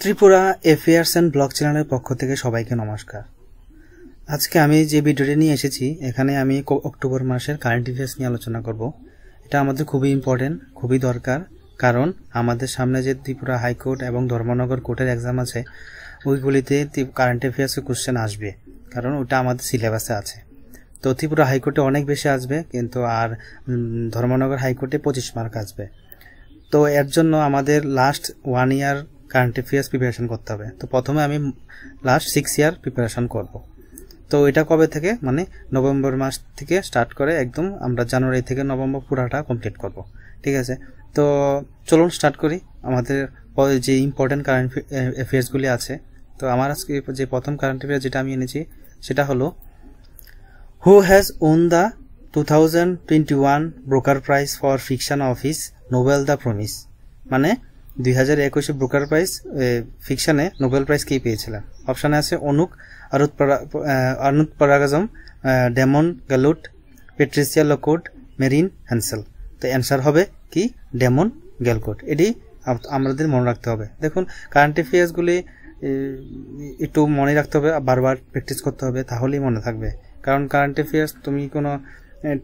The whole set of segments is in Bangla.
ত্রিপুরা এফেয়ার্স অ্যান্ড ব্লগ চ্যানেলের পক্ষ থেকে সবাইকে নমস্কার আজকে আমি যে ভিডিওটি নিয়ে এসেছি এখানে আমি অক্টোবর মাসের কারেন্ট অ্যাফেয়ার্স নিয়ে আলোচনা করব এটা আমাদের খুবই ইম্পর্টেন্ট খুবই দরকার কারণ আমাদের সামনে যে ত্রিপুরা হাইকোর্ট এবং ধর্মনগর কোর্টের এক্সাম আছে ওইগুলিতে কারেন্ট অ্যাফেয়ার্সের কোশ্চেন আসবে কারণ ওটা আমাদের সিলেবাসে আছে তো ত্রিপুরা হাইকোর্টে অনেক বেশি আসবে কিন্তু আর ধর্মনগর হাইকোর্টে পঁচিশ মার্ক আসবে তো এর জন্য আমাদের last one year current affairs preparation করতে হবে তো প্রথমে আমি লাস্ট সিক্স ইয়ার প্রিপারেশন করব তো এটা কবে থেকে মানে নভেম্বর মাস থেকে স্টার্ট করে একদম আমরা জানুয়ারি থেকে নভেম্বর পুরাটা কমপ্লিট করব ঠিক আছে তো চলুন স্টার্ট করি আমাদের যে ইম্পর্টেন্ট কারেন্ট অ্যাফেয়ার্সগুলি আছে তো আমার আজকে যে প্রথম কারেন্ট অ্যাফেয়ার যেটা আমি এনেছি সেটা হলো who has won the 2021 Booker prize for fiction office novel the promise মানে দুই হাজার একুশে ব্রোকার প্রাইজ ফিকশনে নোবেল প্রাইজ কে পেয়েছিলেন অপশানে আছে Anuk Arudpragasam Damon Galgut Patricia Lockwood মেরিন হ্যান্সেল তো অ্যান্সার হবে কি ডেমন গ্যালকোট এটি আমাদের মনে রাখতে হবে দেখুন কারেন্ট অ্যাফেয়ার্সগুলি একটু মনে রাখতে হবে বারবার প্র্যাকটিস করতে হবে তাহলেই মনে থাকবে কারণ কারেন্ট অ্যাফেয়ার্স তুমি কোনো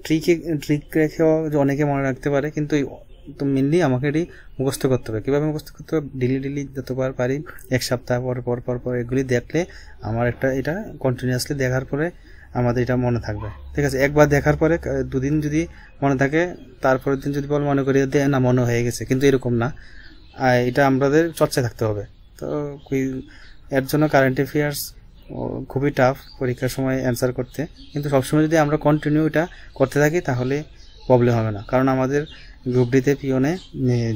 ট্রিকে হ্যাঁ, ট্রিক রেখেও যে অনেকে মনে রাখতে পারে কিন্তু তো মেনলি আমাকে এটি মুখস্থ করতে হবে কীভাবে মুখস্থ করতে হবে ডেলি ডেলি যতবার পারি এক সপ্তাহ পর পর পর পর এগুলি দেখলে আমার একটা এটা কন্টিনিউয়াসলি দেখার পরে আমাদের এটা মনে থাকবে ঠিক আছে একবার দেখার পরে দুদিন যদি মনে থাকে তারপরের দিন যদি বল মনে করি যে না মনে হয়ে গেছে কিন্তু এরকম না এটা আমাদের চর্চায় থাকতে হবে তো এর জন্য কারেন্ট অ্যাফেয়ার্স খুবই টাফ পরীক্ষার সময় অ্যান্সার করতে কিন্তু সবসময় যদি আমরা কন্টিনিউ এটা করতে থাকি তাহলে প্রবলেম হবে না কারণ আমাদের গ্রুপ ডিতে পিওনে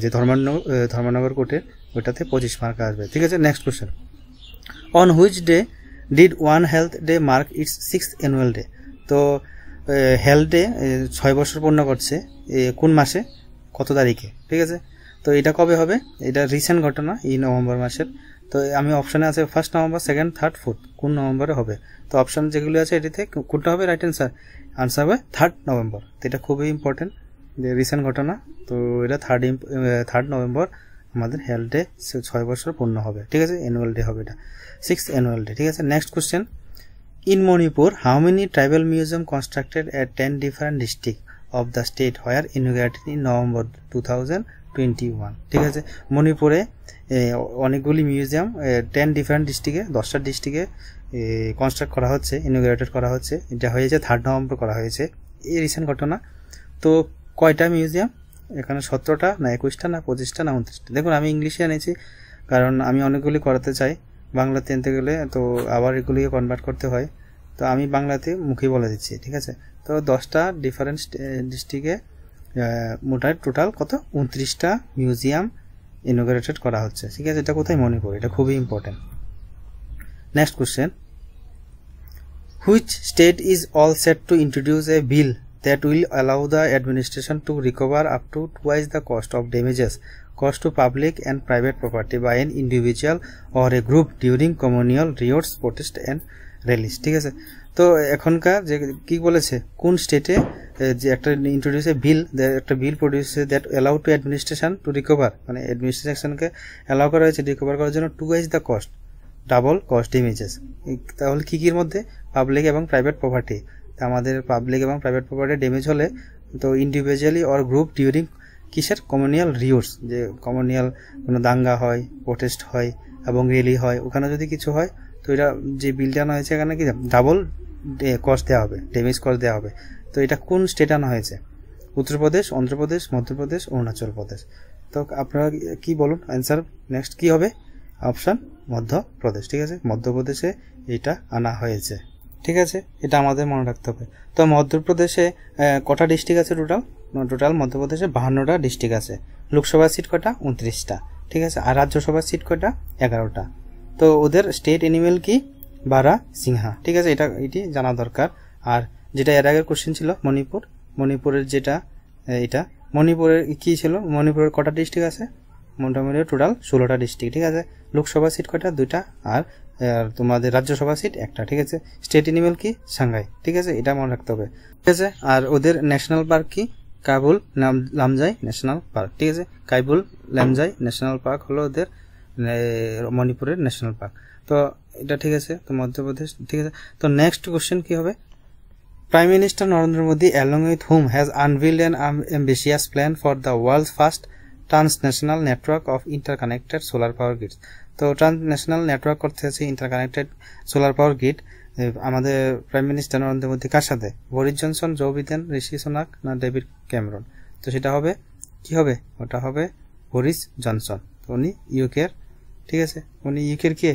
যে ধর্মানগর ধর্মনগর কোর্টের ওইটাতে পঁচিশ মার্ক আসবে ঠিক আছে next question on which day did one health day mark it's six annual day তো হেলথ ডে ছয় বছর পূর্ণ করছে কোন মাসে কত তারিখে ঠিক আছে তো এটা কবে হবে এটা রিসেন্ট ঘটনা এই নভেম্বর মাসের তো আমি অপশানে আছে first November second third fourth কোন নভেম্বরে হবে তো অপশান যেগুলি আছে এটিতে কোনটা হবে রাইট অ্যান্সার আনসার হবে থার্ড নভেম্বর তো এটা খুবই ইম্পর্টেন্ট যে রিসেন্ট ঘটনা তো এটা থার্ড থার্ড নভেম্বর আমাদের হেলথ ডে ছয় বছর পূর্ণ হবে ঠিক আছে অ্যানুয়াল ডে হবে এটা সিক্স অ্যানুয়াল ডে ঠিক আছে next question in Manipur how many tribal museum constructed at ten different district of the state where integrated in November two thousand twenty one ঠিক আছে মণিপুরে অনেকগুলি মিউজিয়াম টেন ডিফারেন্ট ডিস্ট্রিক্টে দশটা ডিস্ট্রিক্টে কনস্ট্রাক্ট করা হচ্ছে ইনোগ্রেটেড করা হচ্ছে এটা হয়েছে থার্ড নভেম্বর করা হয়েছে এই রিসেন্ট ঘটনা তো কয়টা মিউজিয়াম এখানে সতেরোটা না একুশটা না পঁচিশটা না উনত্রিশটা দেখুন আমি ইংলিশে এনেছি কারণ আমি অনেকগুলি করাতে চাই বাংলাতে আনতে গেলে তো আবার এগুলিকে কনভার্ট করতে হয় তো আমি বাংলাতে মুখে বলে দিচ্ছি ঠিক আছে তো দশটা ডিফারেন্ট ডিস্ট্রিক্টে মোটামুটি টোটাল কত উনত্রিশটা মিউজিয়াম ইনোগ্রেটেড করা হচ্ছে ঠিক আছে এটা কোথায় মনে করি এটা খুবই important next question which state is all set to introduce a bill that will allow the administration to recover up to twice the cost of damages cost to public and private property by an individual or a group during communal riots, protests and rallies ঠিক আছে তো এখনকার যে কি বলেছে কোন স্টেটে যে একটা ইন্ট্রোডিউস এ বিল একটা bill produce that allow to administration to recover মানে অ্যাডমিনিস্ট্রেশনকে অ্যালাউ করা হয়েছে রিকভার করার জন্য twice the cost double cost images তাহলে কী কীর মধ্যে পাবলিক এবং প্রাইভেট প্রপার্টি আমাদের পাবলিক এবং প্রাইভেট প্রপার্টি ড্যামেজ হলে তো ইন্ডিভিজুয়ালি অর গ্রুপ ডিউরিং কিসের কমনিয়াল রিউস যে কমনিয়াল কোনো দাঙ্গা হয় প্রোটেস্ট হয় এবং র্যালি হয় ওখানে যদি কিছু হয় তো এটা যে বিলটা আনা হয়েছে এখানে কি ডাবল কস্ট দেওয়া হবে ডেমেজ কস্ট দেওয়া হবে তো এটা কোন স্টেট আনা হয়েছে উত্তরপ্রদেশ অন্ধ্রপ্রদেশ মধ্যপ্রদেশ অরুণাচল প্রদেশ তো আপনারা কি বলুন অ্যান্সার নেক্সট কি হবে অপশান মধ্যপ্রদেশ ঠিক আছে মধ্যপ্রদেশে এটা আনা হয়েছে ঠিক আছে এটা আমাদের মনে রাখতে হবে তো মধ্যপ্রদেশে কটা ডিস্ট্রিক্ট আছে টোটাল টোটাল মধ্যপ্রদেশে বাহান্নটা ডিস্ট্রিক্ট আছে লোকসভা সিট কটা উনত্রিশটা ঠিক আছে আর রাজ্যসভার সিট কটা এগারোটা তো ওদের স্টেট অ্যানিমেল কি বারা সিংহা ঠিক আছে এটা এটি জানা দরকার আর যেটা এর আগের কোশ্চেন ছিল মণিপুর মণিপুরের যেটা এটা মণিপুরের কি ছিল মণিপুরের কটা ডিস্ট্রিক্ট আছে মোটামুটি টোটাল ষোলোটা ডিস্ট্রিক্ট ঠিক আছে লোকসভা সিট কটা দুইটা আর তোমাদের রাজ্যসভা সিট একটা ঠিক আছে স্টেট অ্যানিমেল কি সাংঘাই ঠিক আছে এটা মনে রাখতে হবে ঠিক আছে আর ওদের ন্যাশনাল পার্ক কি কাবুল লামজাই ন্যাশনাল পার্ক ঠিক আছে কাইবুল লামজাই ন্যাশনাল পার্ক হলো ওদের মণিপুরের ন্যাশনাল পার্ক তো এটা ঠিক আছে তো মধ্যপ্রদেশ ঠিক আছে তো নেক্সট কোশ্চেন কি হবে prime minister Narendra Modi along with whom has unveiled an ambitious plan for the world's first transnational network of interconnected solar power grid তো ট্রান্সন্যাশনাল নেটওয়ার্ক করতে inter interconnected solar power grid আমাদের প্রাইম মিনিস্টার নরেন্দ্র মোদী কার সাথে Boris Johnson Joe Biden Rishi Sunak না ডেভিড ক্যামরন তো সেটা হবে কি হবে ওটা হবে বরিস জনসন উনি ইউকের ঠিক আছে উনি ইউকের কে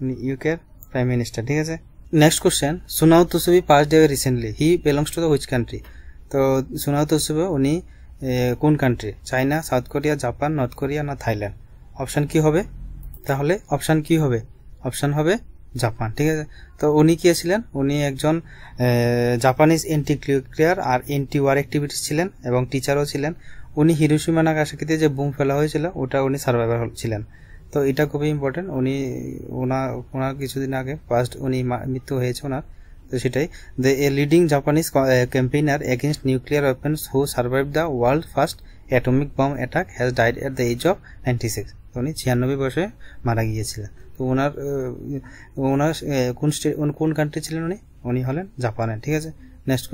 উনি ইউকের প্রাইম মিনিস্টার ঠিক আছে next question Sunao Tsuboi passed away recently he belongs to the which country তো সুনাউ তুসুবি উনি কোন country China South Korea Japan North Korea না থাইল্যান্ড অপশান কি হবে তাহলে অপশান কি হবে অপশান হবে জাপান ঠিক আছে তো উনি কে ছিলেন উনি একজন জাপানিজ এন্টি ক্লিউক্লিয়ার আর এন্টি ওয়ার অ্যাক্টিভিটিস ছিলেন এবং টিচারও ছিলেন উনি হিরোসীমা নাগাসাকিতে যে বুম ফেলা হয়েছিল ওটা উনি সার্ভাইভার ছিলেন তো এটা খুবই ইম্পর্টেন্ট উনি ওনার ওনার কিছুদিন আগে ফার্স্ট উনি মৃত্যু হয়েছে ওনার তো সেটাই the a leading Japanese campaigner against nuclear weapons who survive the world first atomic bomb attack has died at the age of ninety six তো উনি ছিয়ানব্বই বয়সে মারা গিয়েছিলেন তো ওনার ওনার কোন স্টেট কোন কান্ট্রি ছিলেন উনি উনি হলেন জাপানের ঠিক আছে next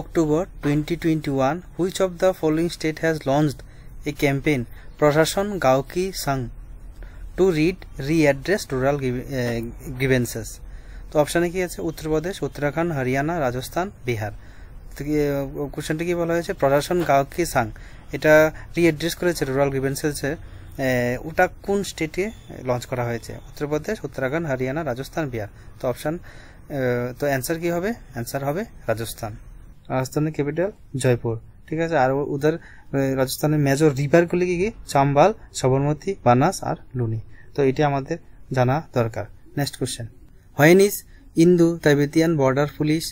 October twenty twenty one which of the following state has launch a campaign Prashasan গাউকি Sang to read re address rural grievances তো অপশানে কি আছে উত্তরপ্রদেশ উত্তরাখণ্ড হরিয়ানা রাজস্থান বিহার কোশ্চেনটি কি বলা হয়েছে প্রশাসন গাওকি সাং এটা রিঅ্যাড্রেস করেছে রুরাল গ্রিভেন্সেসে ওটা কোন স্টেটে লঞ্চ করা হয়েছে উত্তরপ্রদেশ উত্তরাখণ্ড হরিয়ানা রাজস্থান বিহার তো অপশান তো অ্যান্সার কি হবে অ্যান্সার হবে রাজস্থান রাজস্থানের ক্যাপিটাল জয়পুর ঠিক আছে আর উদার রাজস্থানের মেজর রিভারগুলি কি কি চাম্বাল সবরমতি বানাস আর লুনি তো এটি আমাদের জানা দরকার next question when is Indo Tibetan border police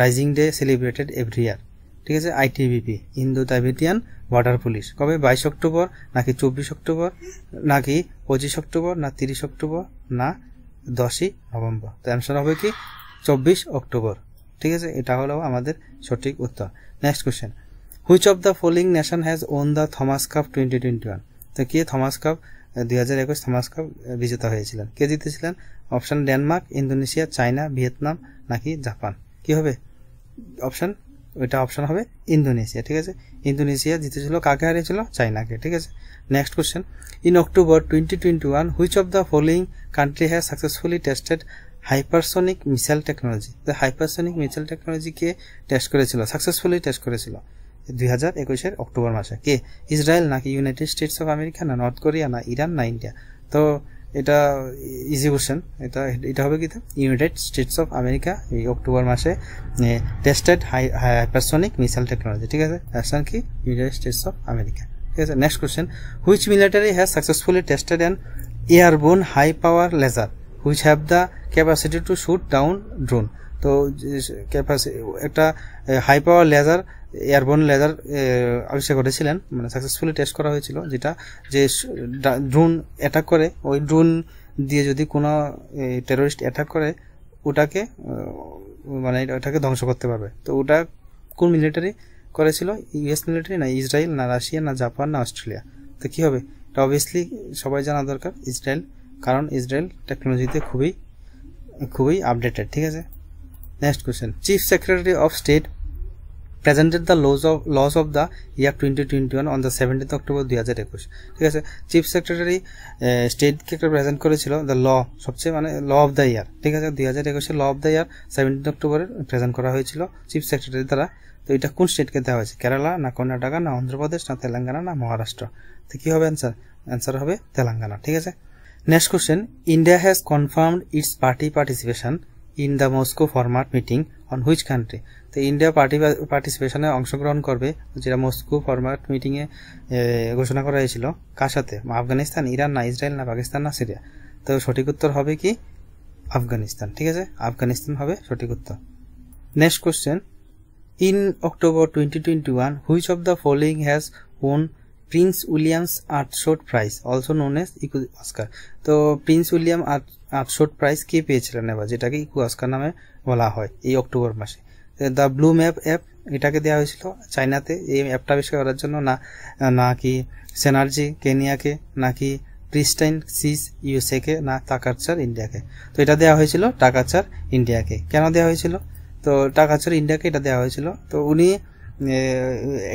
raising day celebrated every year ঠিক আছে ITBP Indo Tibetan border police কবে বাইশ অক্টোবর নাকি চব্বিশ অক্টোবর নাকি পঁচিশ অক্টোবর না তিরিশ অক্টোবর না দশই নভেম্বর তো অ্যান্সার হবে কি চব্বিশ অক্টোবর ঠিক আছে এটা হলো আমাদের সঠিক উত্তর next question which of the following nation has won the Thomas Cup twenty twenty one তো কে থমাস কাপ দুই হাজার একুশ থমাস কাপ বিজেতা হয়েছিলেন কে জিতেছিলেন option Denmark Indonesia China Vietnam নাকি জাপান কি হবে অপশান ওইটা অপশান হবে ইন্দোনেশিয়া ঠিক আছে ইন্দোনেশিয়া জিতেছিল কাকে হারিয়েছিল চাইনাকে ঠিক আছে next question in October twenty twenty one which of the following country has successfully tested hypersonic missile technology তো হাইপারসনিক মিসাইল টেকনোলজিকে টেস্ট করেছিল সাকসেসফুলি টেস্ট করেছিল দুই হাজার একুশের অক্টোবর মাসে কে ইসরায়েল নাকি ইউনাইটেড স্টেটস অফ আমেরিকা না নর্থ কোরিয়া না ইরান না ইন্ডিয়া তো এটা ইজি কোশ্চেন এটা এটা হবে কি ইউনাইটেড স্টেটস অফ আমেরিকা এই অক্টোবর মাসে tested high hypersonic missile technology ঠিক আছে অ্যাকশন কি ইউনাইটেড স্টেটস অফ আমেরিকা ঠিক আছে next question which military has successfully tested an airborne high power laser which have the capacity to shoot down drone তো ক্যাপাসিটি একটা high power laser airborne laser আবিষ্কার করেছিলেন মানে সাকসেসফুলি টেস্ট করা হয়েছিল যেটা যে ড্রোন অ্যাটাক করে ওই ড্রোন দিয়ে যদি কোনো টেরোরিস্ট অ্যাটাক করে ওটাকে মানে ওটাকে ধ্বংস করতে পারবে তো ওটা কোন মিলিটারি করেছিল ইউএস মিলিটারি না ইসরায়েল না রাশিয়া না জাপান না অস্ট্রেলিয়া তো কী হবে এটা অবভিয়াসলি সবাই জানা দরকার ইসরায়েল কারণ ইসরায়েল টেকনোলজিতে খুবই খুবই আপডেটেড ঠিক আছে next question chief secretary of state presented the laws of laws of the year twenty twenty one on the seventeen October দুই হাজার একুশ ঠিক আছে চিফ সেক্রেটারি স্টেটকে একটা প্রেজেন্ট করেছিল দ্য ল সবচেয়ে মানে ল অফ দ্য ইয়ার ঠিক আছে দুই হাজার একুশে law of the year seventeen অক্টোবরে প্রেজেন্ট করা হয়েছিল চিফ সেক্রেটারি দ্বারা তো এটা কোন স্টেটকে দেওয়া হয়েছে কেরালা না কর্ণাটকা না অন্ধ্রপ্রদেশ না তেলেঙ্গানা না মহারাষ্ট্র তো কী হবে অ্যান্সার অ্যান্সার হবে তেলেঙ্গানা ঠিক আছে Next question India has confirmed its party participation in the Moscow format meeting on which country? তো ইন্ডিয়া পার্টি পার্টিসিপেশনে অংশগ্রহণ করবে যেটা মস্কো ফরম্যাট মিটিংয়ে ঘোষণা করা হয়েছিল কার সাথে আফগানিস্তান ইরান না ইসরায়েল না পাকিস্তান না সিরিয়া তো সঠিক উত্তর হবে কি আফগানিস্তান ঠিক আছে আফগানিস্তান হবে সঠিক উত্তর next question in October twenty twenty one which of the following has won Prince William's Earthshot Prize also known as eco Oscar তো প্রিন্স উইলিয়াম আর্থশোট প্রাইজ কে পেয়েছিলেন এবার যেটাকে ইকু অস্কার নামে বলা হয় এই অক্টোবর মাসে দ্য ব্লু ম্যাপ অ্যাপ এটাকে দেওয়া হয়েছিল চায়নাতে এই অ্যাপটা আবিষ্কার করার জন্য না নাকি সেনার্জি কেনিয়াকে নাকি প্রিস্টাইন সিস ইউএসএকে না টাকাচার ইন্ডিয়াকে তো এটা দেওয়া হয়েছিল টাকাচার ইন্ডিয়াকে কেন দেওয়া হয়েছিল তো টাকাচার ইন্ডিয়াকে এটা দেওয়া হয়েছিল তো উনি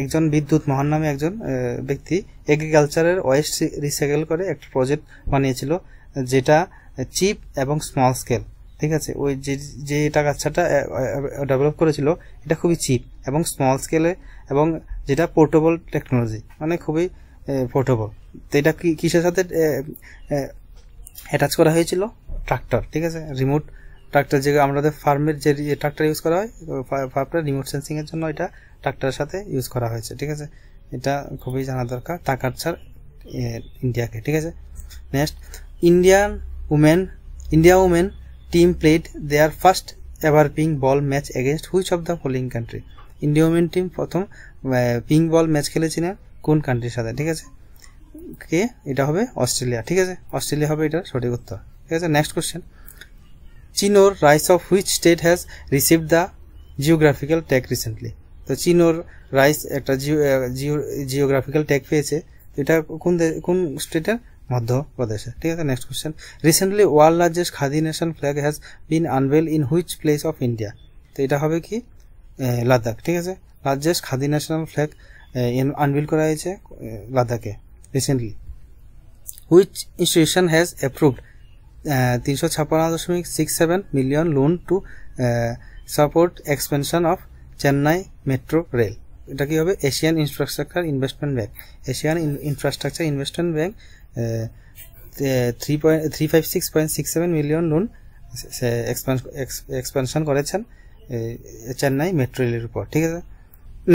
একজন বিদ্যুৎ মহান নামে একজন ব্যক্তি এগ্রিকালচারের ওয়েস্ট রিসাইকেল করে একটা প্রজেক্ট বানিয়েছিল যেটা চিপ এবং স্মল স্কেল ঠিক আছে ওই যে যে টাকাচ্ছাটা ডেভেলপ করেছিল এটা খুবই চিপ এবং স্মল স্কেলে এবং যেটা পোর্টেবল টেকনোলজি মানে খুবই পোর্টেবল তো এটা কি কিসের সাথে অ্যাটাচ করা হয়েছিল ট্রাক্টর ঠিক আছে রিমোট ট্রাক্টর যে আমাদের ফার্মের যে ট্রাক্টর ইউজ করা হয় ফার্মটা রিমোট সেন্সিংয়ের জন্য এটা ট্রাক্টরের সাথে ইউজ করা হয়েছে ঠিক আছে এটা খুবই জানা দরকার টাকার ছাড় ইন্ডিয়াকে ঠিক আছে next Indian women India women team played their first ever pink ball match against which of the following country India women team প্রথম পিং বল ম্যাচ খেলেছিলেন কোন কান্ট্রির সাথে ঠিক আছে কে এটা হবে অস্ট্রেলিয়া ঠিক আছে অস্ট্রেলিয়া হবে এটার সঠিক উত্তর ঠিক আছে next question Chinnor rice of which state has receive the geographical tag recently তো চিনোর রাইস একটা জিওগ্রাফিক্যাল ট্যাগ পেয়েছে এটা কোন কোন স্টেটের মধ্যপ্রদেশে ঠিক আছে next question recently world largest khadi nation flag has been unveil in which place of India তো এটা হবে কি লাদাখ ঠিক আছে largest khadi national flag unveil করা হয়েছে লাদাখে recently which institution has approved তিনশো ছাপ্পান্ন দশমিক six seven million loan to support expansion of Chennai metro rail এটা কি হবে Asian infrastructure investment bank Asian infrastructure investment bank three point three five six point six seven million loan expansion করেছেন চেন্নাই মেট্রো রেলের উপর ঠিক আছে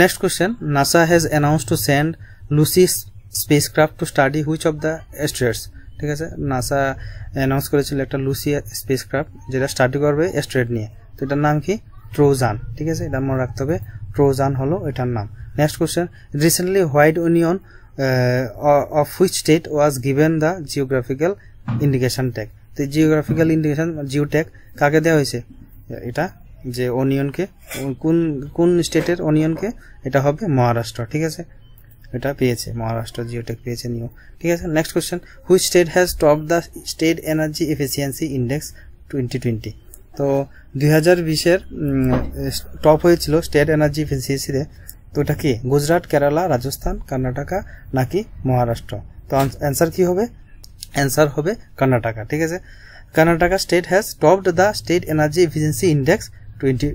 next question NASA has announce to send Lucy spacecraft to study which of the asteroids ঠিক আছে নাসা অ্যানাউন্স করেছিল একটা লুসি স্পেসক্রাফট যেটা স্টাডি করবে এস্ট্রেট নিয়ে তো এটার নাম কি ট্রোজান ঠিক আছে এটা মনে রাখতে হবে ট্রোজান হলো এটার নাম next question recently white onion of which state was given the geographical indication tag তো জিওগ্রাফিক্যাল ইন্ডিকেশন জিও ট্যাগ কাকে দেওয়া হয়েছে এটা যে অনিয়নকে কোন কোন স্টেটের অনিয়নকে এটা হবে মহারাষ্ট্র ঠিক আছে এটা পেয়েছে মহারাষ্ট্র জিওটেক পেয়েছে নিউ ঠিক আছে next question which state has top the state energy efficiency index twenty twenty তো দুই হাজার বিশের টপ হয়েছিল স্টেট এনার্জি এফিসিয়েন্সিতে তো এটা কি গুজরাট কেরালা রাজস্থান কর্ণাটকা নাকি মহারাষ্ট্র তো অ্যান্সার কি হবে অ্যান্সার হবে কর্ণাটকা ঠিক আছে Karnataka state has topped the state energy efficiency index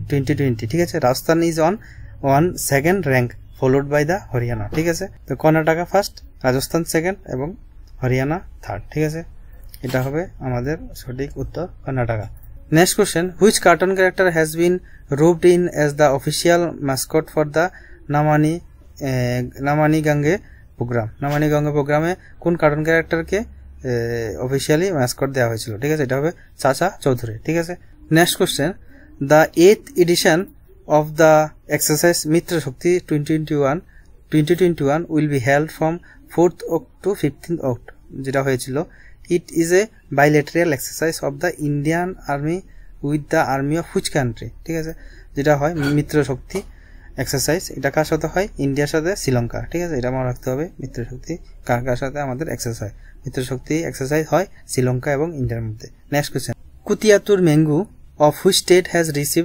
twenty twenty ঠিক আছে Rajasthan is on one second rank followed by the Haryana ঠিক আছে তো কর্ণাটকা ফার্স্ট রাজস্থান সেকেন্ড এবং হরিয়ানা থার্ড ঠিক আছে এটা হবে আমাদের সঠিক উত্তর Karnataka next question Which cartoon character has been roped in as the official mascot for the Namami eh, Gange program program? Gange Gange প্রোগ্রামে কোন কার্টুন ক্যারেক্টারকে অফিসিয়ালি ম্যাসকট দেওয়া হয়েছিল ঠিক আছে এটা হবে চাচা চৌধুরী ঠিক আছে next question the eighth edition of the exercise Mitra Shakti twenty twenty one twenty twenty one will be held from fourth Oct to fifteen Oct যেটা হয়েছিল It is a bilateral exercise of the Indian army with the army of which country ঠিক আছে যেটা হয় মিত্র শক্তি এক্সারসাইজ এটা কার সাথে হয় ইন্ডিয়ার সাথে শ্রীলঙ্কা ঠিক আছে এটা মনে রাখতে হবে মিত্র শক্তি কার কার সাথে আমাদের এক্সারসাইজ মিত্র শক্তি এক্সারসাইজ হয় শ্রীলঙ্কা এবং ইন্ডিয়ার মধ্যে next question Kuttiattoor mango of which state has receive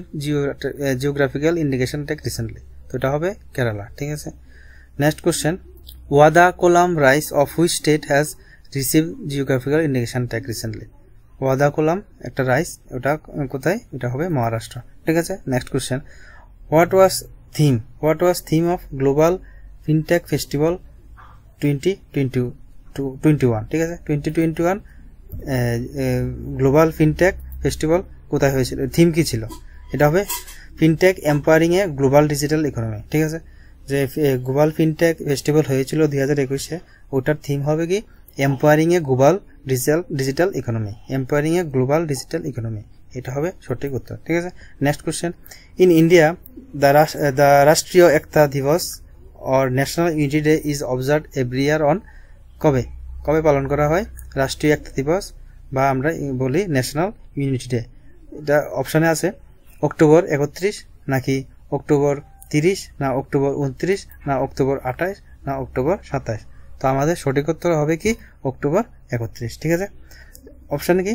geographical indication tag recently তো এটা হবে কেরালা ঠিক আছে next question Wada Kolam rice of which state has receive geographical indication tag recently Wada Kolam একটা রাইস ওটা কোথায় এটা হবে মহারাষ্ট্র ঠিক আছে next question what was theme what was theme of global fintech festival twenty twenty two twenty one ঠিক আছে twenty twenty one global fintech festival কোথায় হয়েছিল থিম কী ছিল এটা হবে fintech empowering a global digital economy ঠিক আছে যে গ্লোবাল ফিনটেক ফেস্টিভ্যাল হয়েছিল দুই হাজার একুশে ওটার থিম হবে কি empowering a global digital digital economy empowering a global digital economy এটা হবে সঠিক উত্তর ঠিক আছে next question in India the the Rashtriya Ekta Diwas or national unity day is observe every year on কবে কবে পালন করা হয় রাষ্ট্রীয় একতা দিবস বা আমরা বলি ন্যাশনাল ইউনিটি ডে এটা অপশানে আছে অক্টোবর একত্রিশ নাকি অক্টোবর তিরিশ না অক্টোবর উনত্রিশ না অক্টোবর আঠাশ না অক্টোবর সাতাশ তো আমাদের সঠিক উত্তর হবে কি অক্টোবর একত্রিশ ঠিক আছে অপশান কি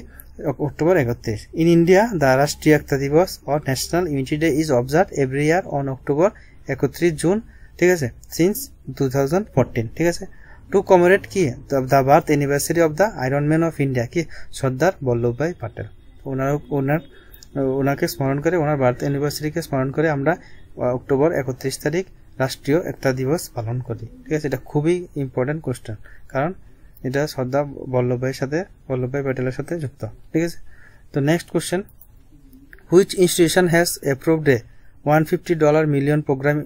অক্টোবর একত্রিশ in India the Rashtriya Ekta Diwas or national unity day is observe every year on October একত্রিশ জুন ঠিক আছে সিন্স টু থাউজেন্ড ফোরটিন ঠিক আছে টু কমরেড কি the birth anniversary of the iron man of India কি সর্দার বল্লভভাই প্যাটেল ওনার ওনার ওনাকে স্মরণ করে ওনার বার্থ অ্যানিভার্সারিকে স্মরণ করে আমরা অক্টোবর একত্রিশ তারিখ রাষ্ট্রীয় একতা দিবস পালন করি ঠিক আছে এটা খুবই ইম্পর্টেন্ট কোয়েশ্চেন কারণ এটা সর্দার বল্লভভাইয়ের সাথে বল্লভভাই প্যাটেলের সাথে যুক্ত ঠিক আছে তো next question which institution has approved a one fifty dollar million program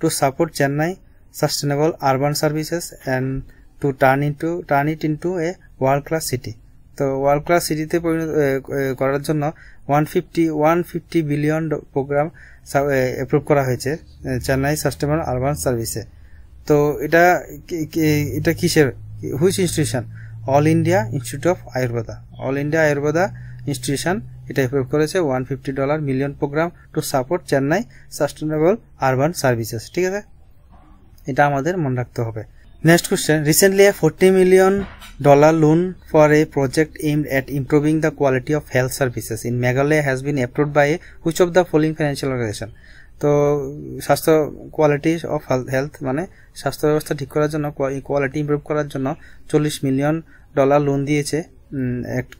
to support Chennai sustainable urban services and to turn into turn it into a world class city তো ওয়ার্ল্ড ক্লাস সিটিতে পরিণত করার জন্য one fifty one fifty billion program approve করা হয়েছে চেন্নাই সাস্টেমার আরবান সার্ভিসে তো এটা এটা কিসের which institution all India institute of Ayurveda all India Ayurveda institution এটা অ্যাপ্রুভ করেছে one fifty dollar million program to support Chennai sustainable urban services ঠিক আছে এটা আমাদের মনে রাখতে হবে next question recently a forty million dollar loan for a project aim at improving the quality of health services in Meghalaya has been approve by which of the following financial organization তো স্বাস্থ্য কোয়ালিটি অফ হেলথ মানে স্বাস্থ্য ব্যবস্থা ঠিক করার জন্য কোয়ালিটি ইম্প্রুভ করার জন্য চল্লিশ মিলিয়ন ডলার লোন দিয়েছে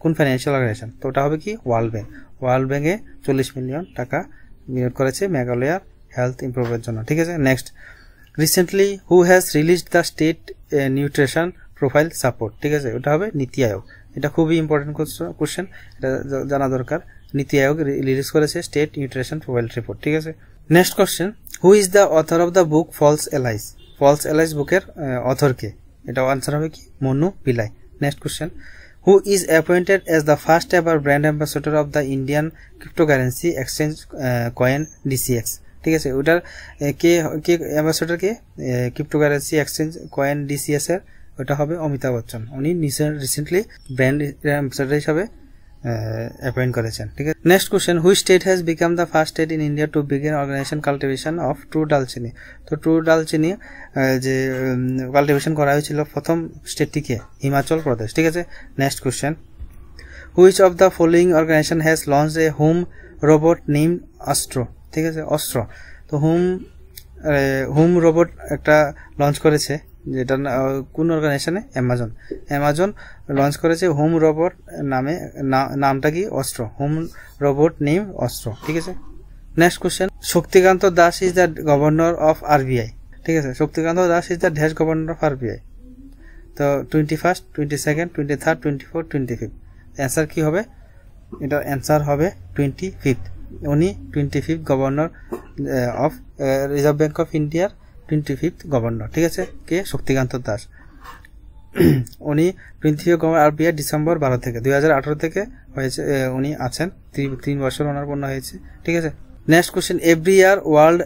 কোন ফিনান্সিয়াল অর্গানাইজেশন তো ওটা হবে কি ওয়ার্ল্ড ব্যাঙ্ক ওয়ার্ল্ড ব্যাঙ্কে চল্লিশ মিলিয়ন টাকা বিনিয়োগ করেছে মেঘালয়ার হেলথ ইম্প্রুভের জন্য ঠিক আছে next recently who has released the state nutrition profile support ঠিক আছে ওটা হবে নীতি আয়োগ এটা খুবই ইম্পর্টেন্ট কোশ্চেন এটা জানা দরকার নীতি আয়োগ রিলিজ করেছে স্টেট নিউট্রিশন প্রোফাইল রিপোর্ট ঠিক আছে next question who is the author of the book false allies false allies বুকের অথরকে এটা আনসার হবে কি Manu Pillai next question who is appointed as the first ever brand ambassador of the Indian cryptocurrency exchange coin DCX ঠিক আছে ওটার কে কে অ্যাম্বাসেডার কে ক্রিপ্টোকারেন্সি এক্সচেঞ্জ কয়েন ডিসিএসের ওটা হবে অমিতাভ বচ্চন উনি রিসেন্টলি ব্র্যান্ড অ্যাম্বাসেডার হিসাবে অ্যাপয়েন্ট করেছেন ঠিক আছে next question which state has become the first state in India to begin organisation cultivation of true dalchini তো ট্রু ডালচিনি যে কাল্টিভেশন করা হয়েছিল প্রথম স্টেটটিকে হিমাচল প্রদেশ ঠিক আছে next question which of the following organisation has launch a home robot name Astro ঠিক আছে অস্ত্র তো হোম হোম রোবট একটা লঞ্চ করেছে যেটা কোন অর্গানাইজেশনে অ্যামাজন অ্যামাজন লঞ্চ করেছে হোম রোবট নামে নামটা কি অস্ত্র হোম রোবট নেম অস্ত্র ঠিক আছে next question Shaktikanta Das is the governor of RBI ঠিক আছে Shaktikanta Das is the dash governor of RBI তো twenty first twenty second twenty third twenty four twenty fifth answer কী হবে এটার অ্যান্সার হবে টোয়েন্টি ফিফথ উনি twenty fifth governor of Reserve Bank of ইন্ডিয়ার টোয়েন্টি ফিফথ গভর্নর ঠিক আছে কে শক্তিকান্ত দাস উনি টোয়েন্টি ফিফ গভর্নর আর বিআর ডিসেম্বর বারো থেকে দুই হাজার আঠারো থেকে হয়েছে উনি আছেন তিন বছর ওনার পণ্য হয়েছে ঠিক আছে next question every year world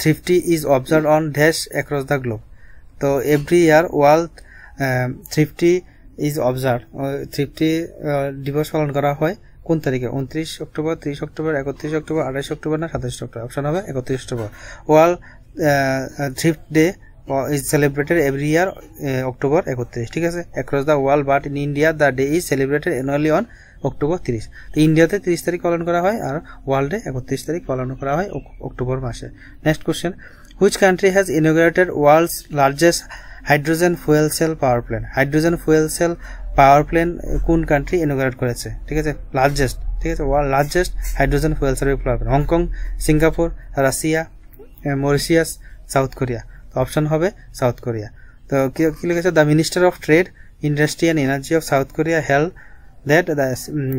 thrifty is observe on dash across the globe তো every year world thrifty is observe thrifty দিবস পালন করা হয় কোন তারিখে উনত্রিশ অক্টোবর তিরিশ অক্টোবর একত্রিশ অক্টোবর আঠাশ অক্টোবর না সাতাশ অক্টোবর অপশান হবে একত্রিশ অক্টোবর world thrift day is celebrated every year October একত্রিশ ঠিক আছে across the world but in India the day is celebrated annually on October তিরিশ তো ইন্ডিয়াতে তিরিশ তারিখ পালন করা হয় আর ওয়ার্ল্ডে একত্রিশ তারিখ পালন করা হয় অক্টোবর মাসে next question which country has inaugurated world's largest hydrogen fuel cell power plant hydrogen fuel cell power plant কোন কান্ট্রি ইনোগ্রেট করেছে ঠিক আছে লার্জেস্ট ঠিক আছে world largest hydrogen fuel power plant Hong Kong Singapore Russia Mauritius South Korea তো অপশন হবে সাউথ কোরিয়া তো কী লিখেছে the minister of trade industry and energy of South Korea help that the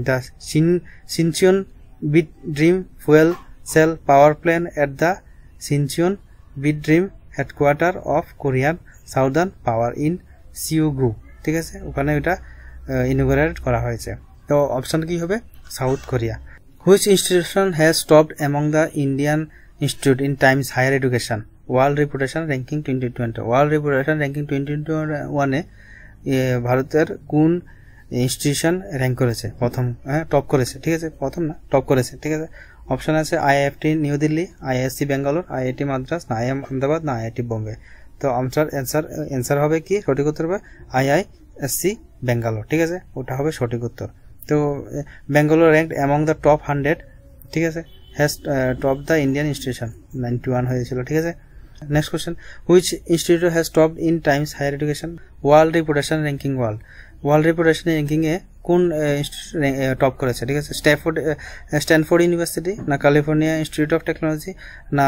the sin Sincheon bit dream fuel cell power plant at the Shinincheon bit Bitdream headquarter of Korean Southern Power in Seogu ঠিক আছে ওখানে এটা ইনোগ্রেট করা হয়েছে তো অপশন কি হবে South Korea which institution has topped among the Indian institute in Times Higher Education World Reputation Ranking twenty twenty world reputation ranking twenty ওয়ানে ভারতের কোন ইনস্টিটিউশন র্যাঙ্ক করেছে প্রথম হ্যাঁ টপ করেছে ঠিক আছে প্রথম না টপ করেছে ঠিক আছে অপশন আছে IIFT New Delhi IISc Bangalore IIT Madras না আইএম আহমেদাবাদ না আইআইটি বোম্বে তো আমার অ্যান্সার অ্যান্সার হবে কি সঠিক উত্তর হবে II SC S C Bangalore ঠিক আছে ওটা হবে সঠিক উত্তর তো Bangalore rank among the top hundred ঠিক আছে has top the Indian institution ninety one হয়েছিল ঠিক আছে next question which institute has top in Times Higher Education World Reputation ranking world world reputation র্যাঙ্কিংয়ে কোন ইনস্টিটিউট টপ করেছে ঠিক আছে স্ট্যাফোর্ড স্ট্যানফোর্ড ইউনিভার্সিটি না ক্যালিফোর্নিয়া ইনস্টিটিউট অফ টেকনোলজি না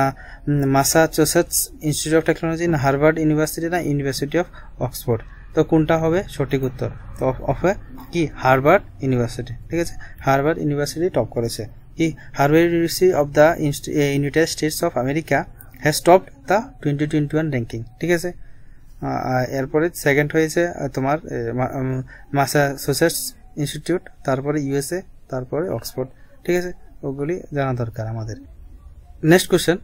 মাসাচুসেটস ইনস্টিটিউট অফ টেকনোলজি না হার্ভার্ড ইউনিভার্সিটি না ইউনিভার্সিটি অফ অক্সফোর্ড তো কোনটা হবে সঠিক উত্তর তো অফে কি হার্ভার্ড ইউনিভার্সিটি ঠিক আছে হার্ভার্ড ইউনিভার্সিটি টপ করেছে কি Harvard University of the United States of America has top the twenty twenty one ranking ঠিক আছে এরপরে সেকেন্ড হয়েছে তোমার মাসাচুসেটস ইনস্টিটিউট তারপরে ইউএসএ তারপরে অক্সফোর্ড ঠিক আছে ওগুলি জানা দরকার আমাদের next question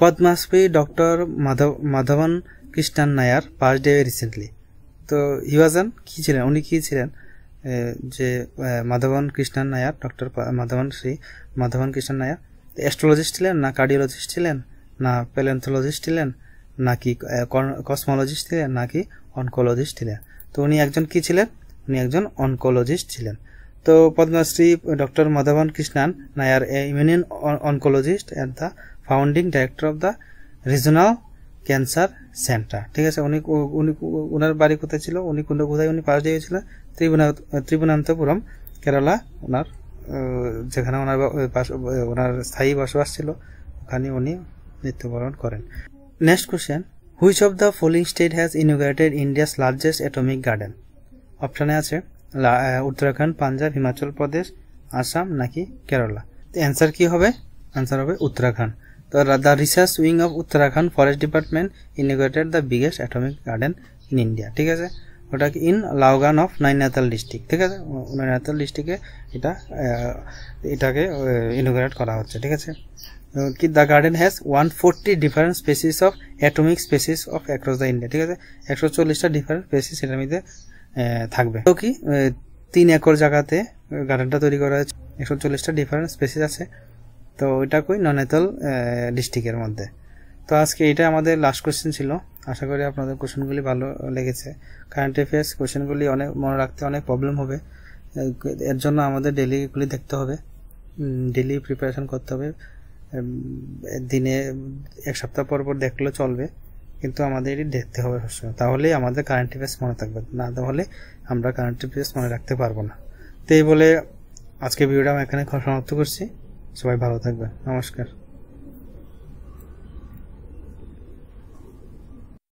Padmashri doctor Madhav Madhavan Krishnan Nair passed away recently তো ইউয়াজান কী ছিলেন উনি কী ছিলেন যে মাধবন কৃষ্ণান নায়ার ডক্টর মাধবন শ্রী মাধবন কৃষ্ণান নায়ার অ্যাস্ট্রোলজিস্ট ছিলেন না কার্ডিওলজিস্ট ছিলেন না প্যালেন্থোলজিস্ট ছিলেন নাকি কসমোলজিস্ট ছিলেন নাকি অনকোলজিস্ট ছিলেন তো উনি একজন কী ছিলেন উনি একজন অনকোলজিস্ট ছিলেন তো Padmashri doctor Madhavan Krishnan Nair a union oncologist and the founding director of the regional cancer centre ঠিক আছে উনি উনি ওনার বাড়ি কোথায় ছিল উনি কোন কোথায় উনি পাশ দিয়ে ত্রিবুনা ত্রিবুনান্তপুরম কেরালা ওনার যেখানে ওনার ওনার স্থায়ী বসবাস ছিল ওখানে উনি মৃত্যুবরণ করেন next question which of the following state has inaugurated India's largest atomic garden অপশানে আছে উত্তরাখণ্ড পাঞ্জাব হিমাচল প্রদেশ আসাম নাকি কেরালা অ্যান্সার কি হবে অ্যান্সার হবে উত্তরাখণ্ড তো the research wing of Uttarakhand forest department inaugurated the biggest atomic garden in India ঠিক আছে ওটা কি in Lalkuan of Nainital district ঠিক আছে নাইনাতাল ডিস্ট্রিক্টে এটা এটাকে ইনোগ্রেট করা হচ্ছে ঠিক আছে কি the garden has one forty different species of atomic species of across the India ঠিক আছে একশো চল্লিশটা ডিফারেন্ট স্পেসিস এটার মধ্যে থাকবে তো কি তিন একর জায়গাতে গার্ডেনটা তৈরি করা হয়েছে একশো চল্লিশটা ডিফারেন্ট স্পেসিস আছে তো ওইটা কই ননেতল ডিস্ট্রিক্টের মধ্যে তো আজকে এটা আমাদের লাস্ট কোয়েশ্চেন ছিল আশা করি আপনাদের কোশ্চেনগুলি ভালো লেগেছে কারেন্ট অ্যাফেয়ার্স কোশ্চেনগুলি অনেক মনে রাখতে অনেক প্রবলেম হবে এর জন্য আমাদের ডেলিগুলি দেখতে হবে ডেলি প্রিপারেশন করতে হবে দিনে এক সপ্তাহ পর পর দেখলেও চলবে কিন্তু আমাদের এটি দেখতে হবে সবসময় তাহলে আমাদের কারেন্ট অ্যাফেয়ার্স মনে থাকবে না তাহলে আমরা কারেন্ট অ্যাফেয়ার্স মনে রাখতে পারবো না তো এই বলে আজকে ভিডিওটা আমি এখানে সমাপ্ত করছি সবাই ভালো থাকবেন নমস্কার